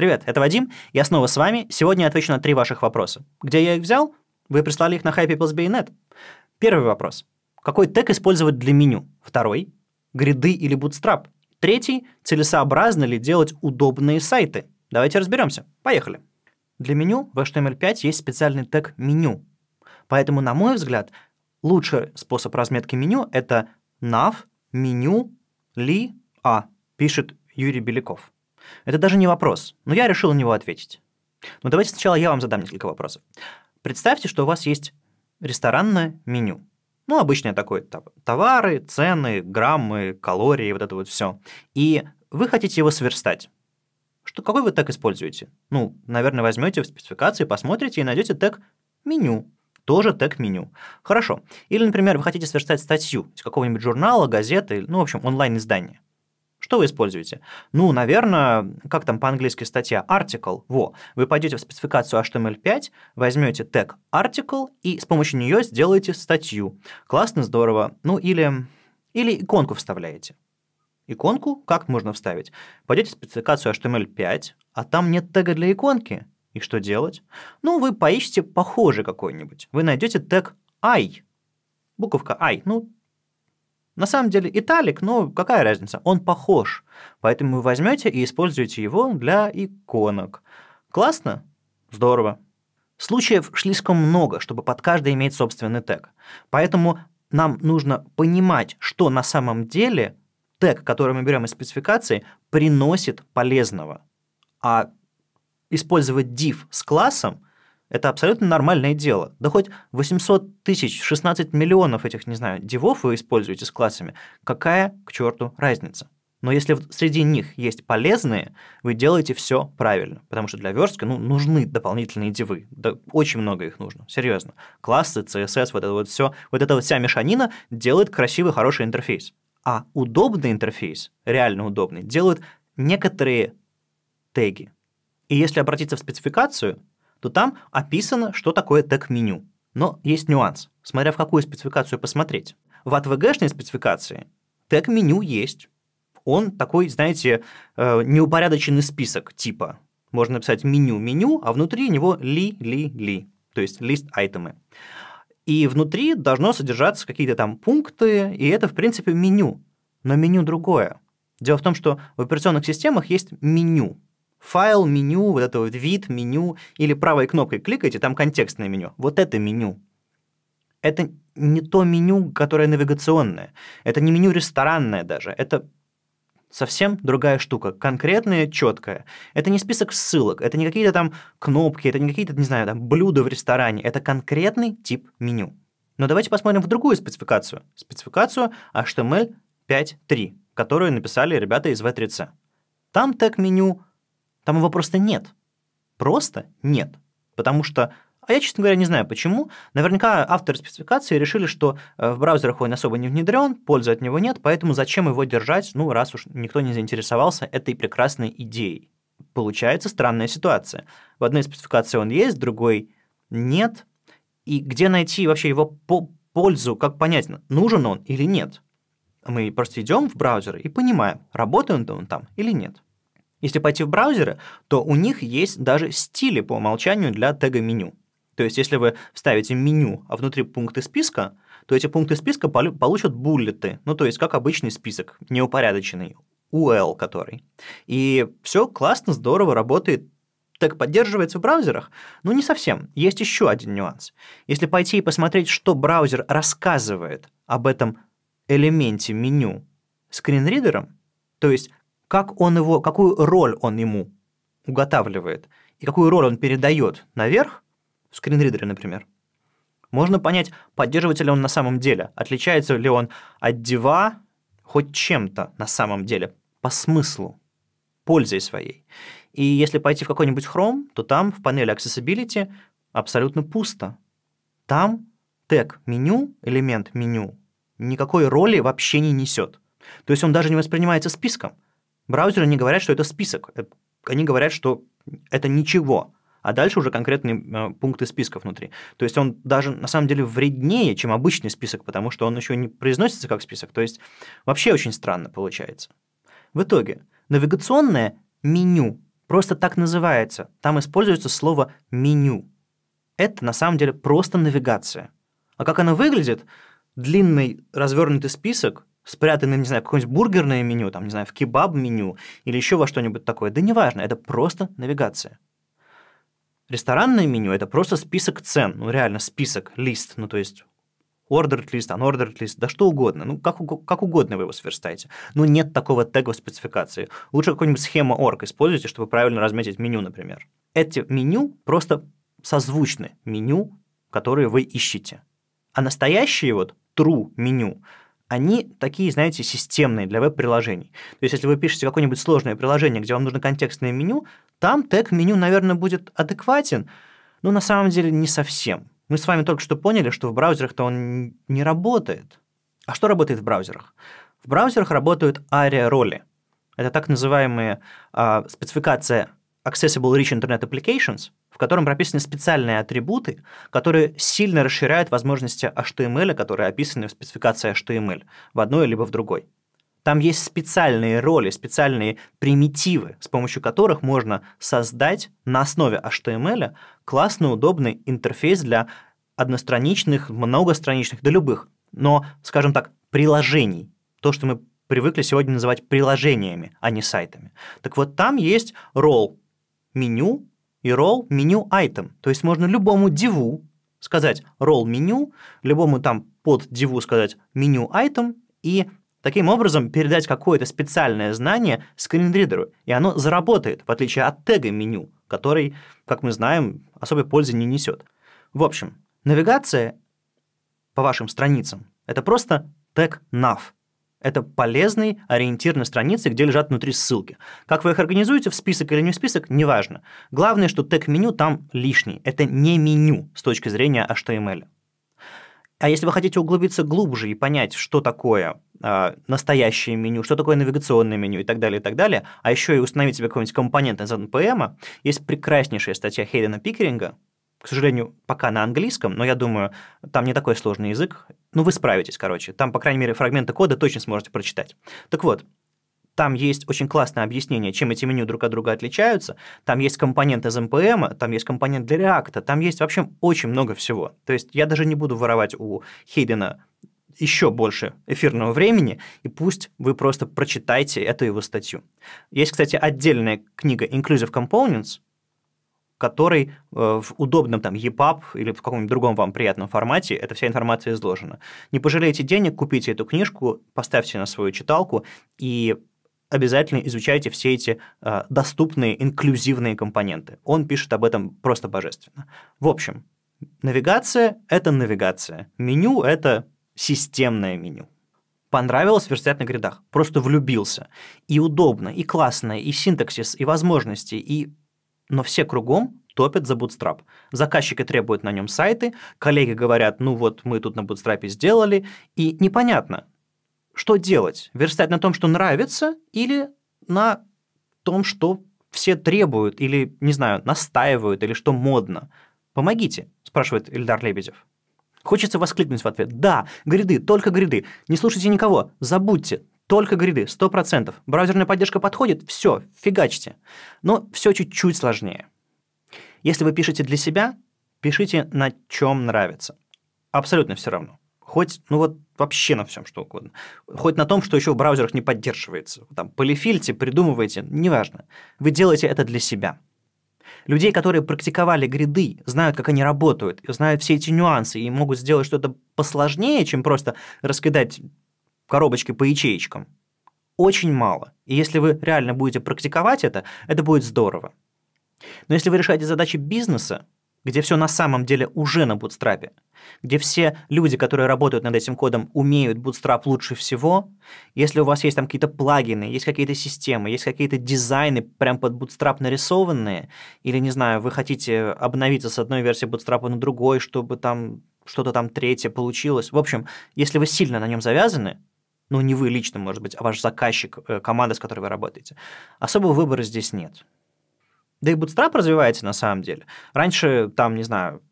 Привет, это Вадим, я снова с вами. Сегодня я отвечу на три ваших вопроса. Где я их взял? Вы прислали их на Happy Первый вопрос. Какой тег использовать для меню? Второй. Гриды или Bootstrap? Третий. Целесообразно ли делать удобные сайты? Давайте разберемся. Поехали. Для меню в HTML5 есть специальный тег «меню». Поэтому, на мой взгляд, лучший способ разметки меню — это nav меню ли а, пишет Юрий Беляков. Это даже не вопрос, но я решил на него ответить. Но ну, давайте сначала я вам задам несколько вопросов. Представьте, что у вас есть ресторанное меню. Ну, обычное такое, товары, цены, граммы, калории, вот это вот все. И вы хотите его сверстать. Что, какой вы так используете? Ну, наверное, возьмете в спецификации, посмотрите и найдете тег «меню». Тоже тег «меню». Хорошо. Или, например, вы хотите сверстать статью из какого-нибудь журнала, газеты, ну, в общем, онлайн-издания. Что вы используете? Ну, наверное, как там по-английски статья? Article. Во. Вы пойдете в спецификацию HTML5, возьмете тег article и с помощью нее сделаете статью. Классно, здорово. Ну, или, или иконку вставляете. Иконку как можно вставить? Пойдете в спецификацию HTML5, а там нет тега для иконки. И что делать? Ну, вы поищите похожий какой-нибудь. Вы найдете тег i, буковка i, ну, на самом деле Италик, но какая разница, он похож. Поэтому вы возьмете и используете его для иконок. Классно? Здорово. Случаев слишком много, чтобы под каждый иметь собственный тег. Поэтому нам нужно понимать, что на самом деле тег, который мы берем из спецификации, приносит полезного. А использовать div с классом – это абсолютно нормальное дело. Да хоть 800 тысяч, 16 миллионов этих, не знаю, девов вы используете с классами, какая к черту разница? Но если среди них есть полезные, вы делаете все правильно, потому что для верстки ну, нужны дополнительные девы, да, очень много их нужно, серьезно. Классы, CSS, вот это вот все, вот эта вот вся мешанина делает красивый, хороший интерфейс. А удобный интерфейс, реально удобный, делают некоторые теги. И если обратиться в спецификацию, то там описано, что такое тег-меню. Но есть нюанс, смотря в какую спецификацию посмотреть. В отвг-шной а спецификации тег-меню есть. Он такой, знаете, э, неупорядоченный список типа. Можно написать меню-меню, а внутри него ли-ли-ли, то есть лист айтемы. И внутри должно содержаться какие-то там пункты, и это, в принципе, меню. Но меню другое. Дело в том, что в операционных системах есть меню, файл, меню, вот это вот вид, меню, или правой кнопкой кликаете, там контекстное меню. Вот это меню. Это не то меню, которое навигационное. Это не меню ресторанное даже. Это совсем другая штука, конкретная, четкая. Это не список ссылок, это не какие-то там кнопки, это не какие-то, не знаю, там блюда в ресторане, это конкретный тип меню. Но давайте посмотрим в другую спецификацию. Спецификацию HTML 5.3, которую написали ребята из V3C. Там тег меню там его просто нет. Просто нет. Потому что а я, честно говоря, не знаю почему. Наверняка авторы спецификации решили, что э, в браузерах он особо не внедрен, пользы от него нет, поэтому зачем его держать, ну, раз уж никто не заинтересовался этой прекрасной идеей. Получается странная ситуация. В одной спецификации он есть, в другой нет. И где найти вообще его по пользу, как понять, нужен он или нет? Мы просто идем в браузер и понимаем, работает он там или нет. Если пойти в браузеры, то у них есть даже стили по умолчанию для тега меню. То есть, если вы вставите меню, а внутри пункты списка, то эти пункты списка получат буллеты, ну то есть как обычный список, неупорядоченный, UL который. И все классно, здорово работает, так поддерживается в браузерах? Но не совсем. Есть еще один нюанс. Если пойти и посмотреть, что браузер рассказывает об этом элементе меню скринридером, то есть как он его, какую роль он ему уготавливает и какую роль он передает наверх, в скринридере, например, можно понять, поддерживает ли он на самом деле, отличается ли он от дива хоть чем-то на самом деле, по смыслу, пользой своей. И если пойти в какой-нибудь Chrome, то там в панели Accessibility абсолютно пусто. Там тег меню, элемент меню, никакой роли вообще не несет. То есть он даже не воспринимается списком – Браузеры не говорят, что это список. Э, они говорят, что это ничего. А дальше уже конкретные э, пункты списка внутри. То есть он даже на самом деле вреднее, чем обычный список, потому что он еще не произносится как список. То есть вообще очень странно получается. В итоге навигационное меню просто так называется. Там используется слово меню. Это на самом деле просто навигация. А как она выглядит? Длинный развернутый список спрятаны, не знаю, какое-нибудь бургерное меню, там, не знаю, в кебаб-меню или еще во что-нибудь такое. Да неважно, это просто навигация. Ресторанное меню – это просто список цен, ну реально список, лист, ну то есть ordered list, unordered list, да что угодно, ну как, как угодно вы его сверстаете. Но нет такого тега в спецификации. Лучше какую-нибудь схему ORG используйте, чтобы правильно разметить меню, например. Эти меню просто созвучны меню, которые вы ищете. А настоящие вот true меню они такие, знаете, системные для веб-приложений. То есть, если вы пишете какое-нибудь сложное приложение, где вам нужно контекстное меню, там тег меню, наверное, будет адекватен, но на самом деле не совсем. Мы с вами только что поняли, что в браузерах-то он не работает. А что работает в браузерах? В браузерах работают ARIA роли. Это так называемая э, спецификация Accessible Rich Internet Applications, в котором прописаны специальные атрибуты, которые сильно расширяют возможности HTML, которые описаны в спецификации HTML в одной либо в другой. Там есть специальные роли, специальные примитивы, с помощью которых можно создать на основе HTML классный, удобный интерфейс для одностраничных, многостраничных, да любых, но, скажем так, приложений. То, что мы привыкли сегодня называть приложениями, а не сайтами. Так вот, там есть роль меню и roll меню item. То есть можно любому диву сказать roll меню, любому там под диву сказать меню item и таким образом передать какое-то специальное знание скринридеру, и оно заработает, в отличие от тега меню, который, как мы знаем, особой пользы не несет. В общем, навигация по вашим страницам – это просто тег nav – это полезный ориентир на странице, где лежат внутри ссылки. Как вы их организуете, в список или не в список, неважно. Главное, что тег-меню там лишний. Это не меню с точки зрения HTML. А если вы хотите углубиться глубже и понять, что такое э, настоящее меню, что такое навигационное меню и так далее, и так далее, а еще и установить себе какой-нибудь компонент из NPM, есть прекраснейшая статья Хейдена Пикеринга – к сожалению, пока на английском, но я думаю, там не такой сложный язык. Ну, вы справитесь, короче. Там, по крайней мере, фрагменты кода точно сможете прочитать. Так вот, там есть очень классное объяснение, чем эти меню друг от друга отличаются. Там есть компонент из МПМ, там есть компонент для React, там есть в общем очень много всего. То есть я даже не буду воровать у Хейдена еще больше эфирного времени, и пусть вы просто прочитайте эту его статью. Есть, кстати, отдельная книга Inclusive Components, которой э, в удобном там EPUB или в каком-нибудь другом вам приятном формате эта вся информация изложена. Не пожалейте денег, купите эту книжку, поставьте на свою читалку и обязательно изучайте все эти э, доступные инклюзивные компоненты. Он пишет об этом просто божественно. В общем, навигация — это навигация. Меню — это системное меню. Понравилось в верстятных грядах, просто влюбился. И удобно, и классно, и синтаксис, и возможности, и но все кругом топят за Bootstrap. Заказчики требуют на нем сайты, коллеги говорят, ну вот мы тут на Bootstrap сделали, и непонятно, что делать? Верстать на том, что нравится, или на том, что все требуют, или, не знаю, настаивают, или что модно? Помогите, спрашивает Ильдар Лебедев. Хочется воскликнуть в ответ. Да, гряды, только гряды. Не слушайте никого, забудьте. Только гриды, 100%. Браузерная поддержка подходит, все, фигачьте. Но все чуть-чуть сложнее. Если вы пишете для себя, пишите на чем нравится. Абсолютно все равно. Хоть, ну вот вообще на всем что угодно. Хоть на том, что еще в браузерах не поддерживается. Там полифильте, придумывайте, неважно. Вы делаете это для себя. Людей, которые практиковали гриды, знают, как они работают, знают все эти нюансы и могут сделать что-то посложнее, чем просто раскидать коробочке по ячеечкам. Очень мало. И если вы реально будете практиковать это, это будет здорово. Но если вы решаете задачи бизнеса, где все на самом деле уже на бутстрапе, где все люди, которые работают над этим кодом, умеют бутстрап лучше всего, если у вас есть там какие-то плагины, есть какие-то системы, есть какие-то дизайны прям под бутстрап нарисованные, или, не знаю, вы хотите обновиться с одной версии бутстрапа на другой, чтобы там что-то там третье получилось. В общем, если вы сильно на нем завязаны, ну не вы лично, может быть, а ваш заказчик, э, команда, с которой вы работаете, особого выбора здесь нет. Да и Bootstrap развивается на самом деле. Раньше там, не знаю,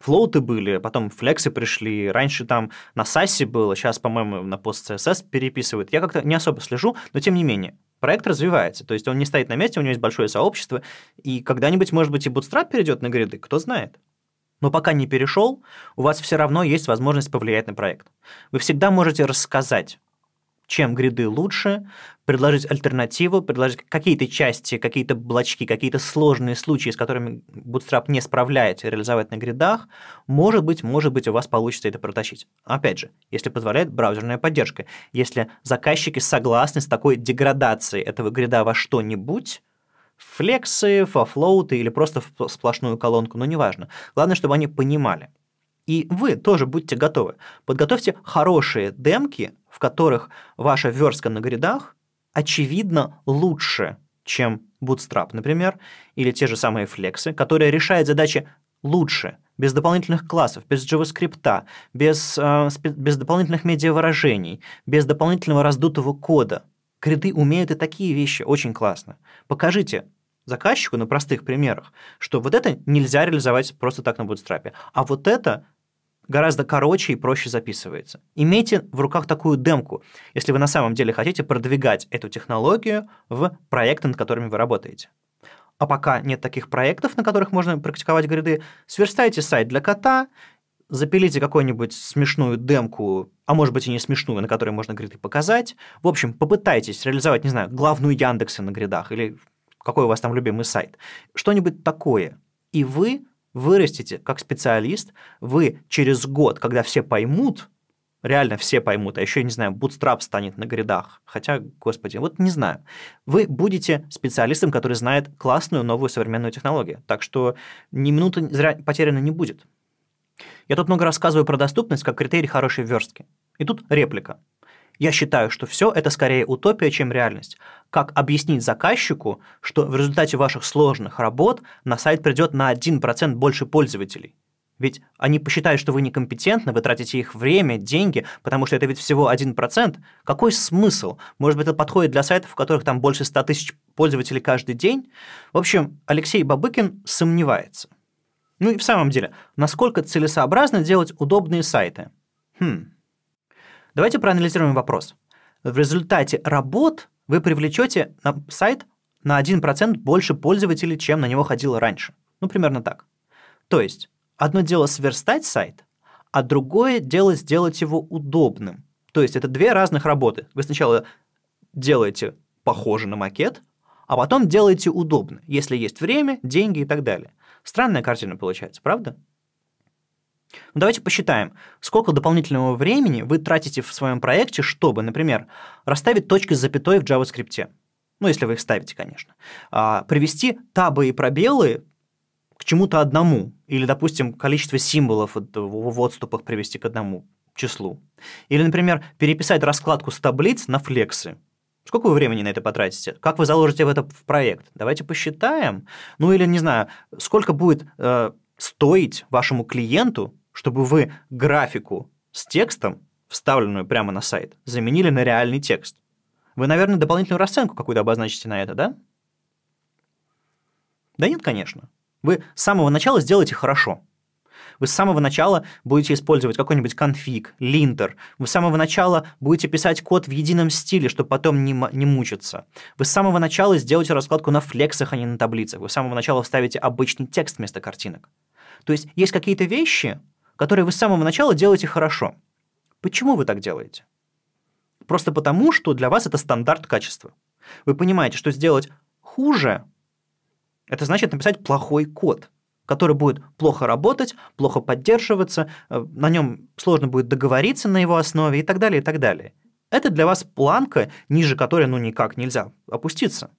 флоуты были, потом флексы пришли, раньше там на SAS было, сейчас, по-моему, на пост CSS переписывают. Я как-то не особо слежу, но тем не менее, проект развивается, то есть он не стоит на месте, у него есть большое сообщество, и когда-нибудь, может быть, и Bootstrap перейдет на гриды, кто знает. Но пока не перешел, у вас все равно есть возможность повлиять на проект. Вы всегда можете рассказать, чем гриды лучше, предложить альтернативу, предложить какие-то части, какие-то блочки, какие-то сложные случаи, с которыми Bootstrap не справляется реализовать на гридах, может быть, может быть, у вас получится это протащить. Опять же, если позволяет браузерная поддержка. Если заказчики согласны с такой деградацией этого грида во что-нибудь, флексы, фофлоуты или просто сплошную колонку, но ну, неважно. Главное, чтобы они понимали – и вы тоже будьте готовы. Подготовьте хорошие демки, в которых ваша верстка на гридах очевидно лучше, чем Bootstrap, например, или те же самые флексы, которые решают задачи лучше, без дополнительных классов, без JavaScript, без, э, без дополнительных медиавыражений, без дополнительного раздутого кода. Креды умеют и такие вещи, очень классно. Покажите заказчику на простых примерах, что вот это нельзя реализовать просто так на Bootstrap, а вот это гораздо короче и проще записывается. Имейте в руках такую демку, если вы на самом деле хотите продвигать эту технологию в проекты, над которыми вы работаете. А пока нет таких проектов, на которых можно практиковать гриды, сверстайте сайт для кота, запилите какую-нибудь смешную демку, а может быть и не смешную, на которой можно гриды показать. В общем, попытайтесь реализовать, не знаю, главную Яндекса на гридах или какой у вас там любимый сайт. Что-нибудь такое. И вы вырастите как специалист, вы через год, когда все поймут, реально все поймут, а еще, не знаю, бутстрап станет на грядах, хотя, господи, вот не знаю. Вы будете специалистом, который знает классную новую современную технологию, так что ни минуты зря потеряно не будет. Я тут много рассказываю про доступность как критерий хорошей верстки. И тут реплика. Я считаю, что все это скорее утопия, чем реальность как объяснить заказчику, что в результате ваших сложных работ на сайт придет на 1% больше пользователей. Ведь они посчитают, что вы некомпетентны, вы тратите их время, деньги, потому что это ведь всего 1%. Какой смысл? Может быть, это подходит для сайтов, в которых там больше 100 тысяч пользователей каждый день? В общем, Алексей Бабыкин сомневается. Ну и в самом деле, насколько целесообразно делать удобные сайты? Хм. Давайте проанализируем вопрос. В результате работ вы привлечете на сайт на 1% больше пользователей, чем на него ходило раньше. Ну, примерно так. То есть, одно дело сверстать сайт, а другое дело сделать его удобным. То есть, это две разных работы. Вы сначала делаете похоже на макет, а потом делаете удобно, если есть время, деньги и так далее. Странная картина получается, правда? Ну, давайте посчитаем, сколько дополнительного времени вы тратите в своем проекте, чтобы, например, расставить точки с запятой в JavaScript. Ну, если вы их ставите, конечно. А, привести табы и пробелы к чему-то одному. Или, допустим, количество символов в отступах привести к одному числу. Или, например, переписать раскладку с таблиц на флексы. Сколько вы времени на это потратите? Как вы заложите в это в проект? Давайте посчитаем. Ну или, не знаю, сколько будет э, стоить вашему клиенту чтобы вы графику с текстом, вставленную прямо на сайт, заменили на реальный текст. Вы, наверное, дополнительную расценку какую-то обозначите на это, да? Да нет, конечно. Вы с самого начала сделаете хорошо. Вы с самого начала будете использовать какой-нибудь конфиг, линтер. Вы с самого начала будете писать код в едином стиле, чтобы потом не, не мучиться. Вы с самого начала сделаете раскладку на флексах, а не на таблицах. Вы с самого начала вставите обычный текст вместо картинок. То есть есть какие-то вещи, которые вы с самого начала делаете хорошо. Почему вы так делаете? Просто потому, что для вас это стандарт качества. Вы понимаете, что сделать хуже – это значит написать плохой код, который будет плохо работать, плохо поддерживаться, э, на нем сложно будет договориться на его основе и так далее, и так далее. Это для вас планка, ниже которой ну никак нельзя опуститься.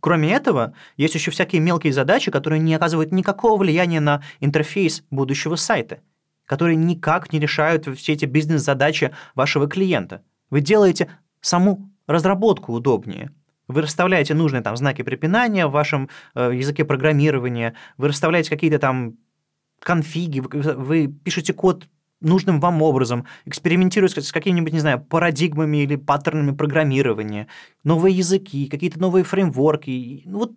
Кроме этого, есть еще всякие мелкие задачи, которые не оказывают никакого влияния на интерфейс будущего сайта которые никак не решают все эти бизнес-задачи вашего клиента. Вы делаете саму разработку удобнее. Вы расставляете нужные там знаки препинания в вашем э, языке программирования, вы расставляете какие-то там конфиги, вы, вы пишете код нужным вам образом, экспериментируете с какими-нибудь, не знаю, парадигмами или паттернами программирования, новые языки, какие-то новые фреймворки. Ну, вот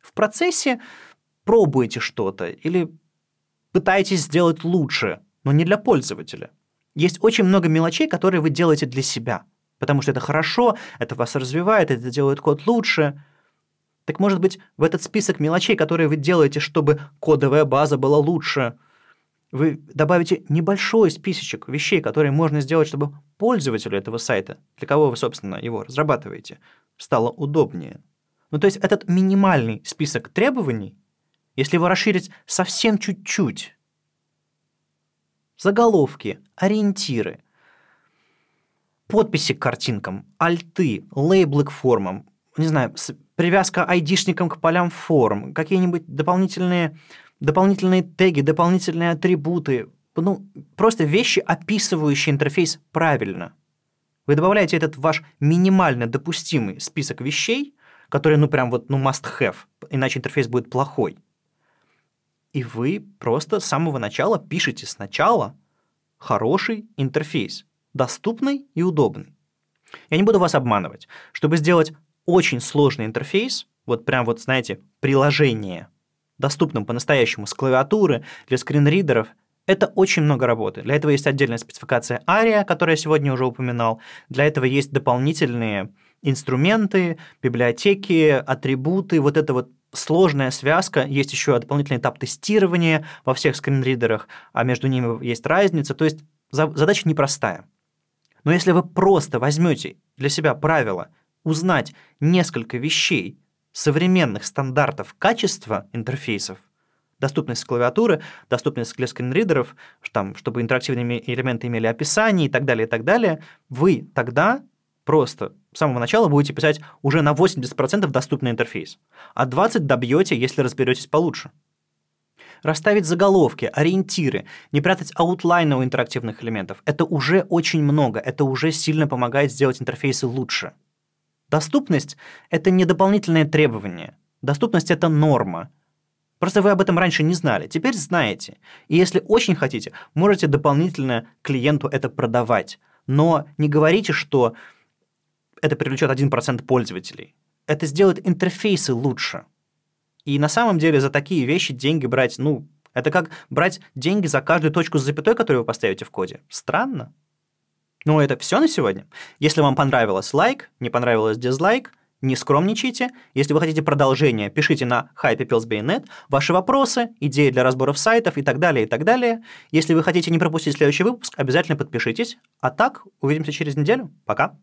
в процессе пробуете что-то или пытаетесь сделать лучше – но не для пользователя. Есть очень много мелочей, которые вы делаете для себя, потому что это хорошо, это вас развивает, это делает код лучше. Так может быть, в этот список мелочей, которые вы делаете, чтобы кодовая база была лучше, вы добавите небольшой списочек вещей, которые можно сделать, чтобы пользователю этого сайта, для кого вы, собственно, его разрабатываете, стало удобнее. Ну, то есть этот минимальный список требований, если его расширить совсем чуть-чуть, заголовки, ориентиры, подписи к картинкам, альты, лейблы к формам, не знаю, привязка айдишникам к полям форм, какие-нибудь дополнительные, дополнительные теги, дополнительные атрибуты, ну, просто вещи, описывающие интерфейс правильно. Вы добавляете этот ваш минимально допустимый список вещей, которые, ну, прям вот, ну, must have, иначе интерфейс будет плохой и вы просто с самого начала пишете сначала хороший интерфейс, доступный и удобный. Я не буду вас обманывать. Чтобы сделать очень сложный интерфейс, вот прям вот, знаете, приложение, доступным по-настоящему с клавиатуры, для скринридеров, это очень много работы. Для этого есть отдельная спецификация ARIA, которую я сегодня уже упоминал. Для этого есть дополнительные инструменты, библиотеки, атрибуты. Вот это вот сложная связка, есть еще дополнительный этап тестирования во всех скринридерах, а между ними есть разница, то есть задача непростая. Но если вы просто возьмете для себя правило узнать несколько вещей современных стандартов качества интерфейсов, доступность клавиатуры, доступность скринридеров, там, чтобы интерактивные элементы имели описание и так далее, и так далее, вы тогда просто с самого начала будете писать уже на 80% доступный интерфейс, а 20% добьете, если разберетесь получше. Расставить заголовки, ориентиры, не прятать аутлайны у интерактивных элементов – это уже очень много, это уже сильно помогает сделать интерфейсы лучше. Доступность – это не дополнительное требование. Доступность – это норма. Просто вы об этом раньше не знали, теперь знаете. И если очень хотите, можете дополнительно клиенту это продавать. Но не говорите, что это привлечет 1% пользователей. Это сделает интерфейсы лучше. И на самом деле за такие вещи деньги брать, ну, это как брать деньги за каждую точку с запятой, которую вы поставите в коде. Странно. Ну, это все на сегодня. Если вам понравилось лайк, не понравилось дизлайк, не скромничайте. Если вы хотите продолжения, пишите на hypepills.net ваши вопросы, идеи для разборов сайтов и так далее, и так далее. Если вы хотите не пропустить следующий выпуск, обязательно подпишитесь. А так, увидимся через неделю. Пока!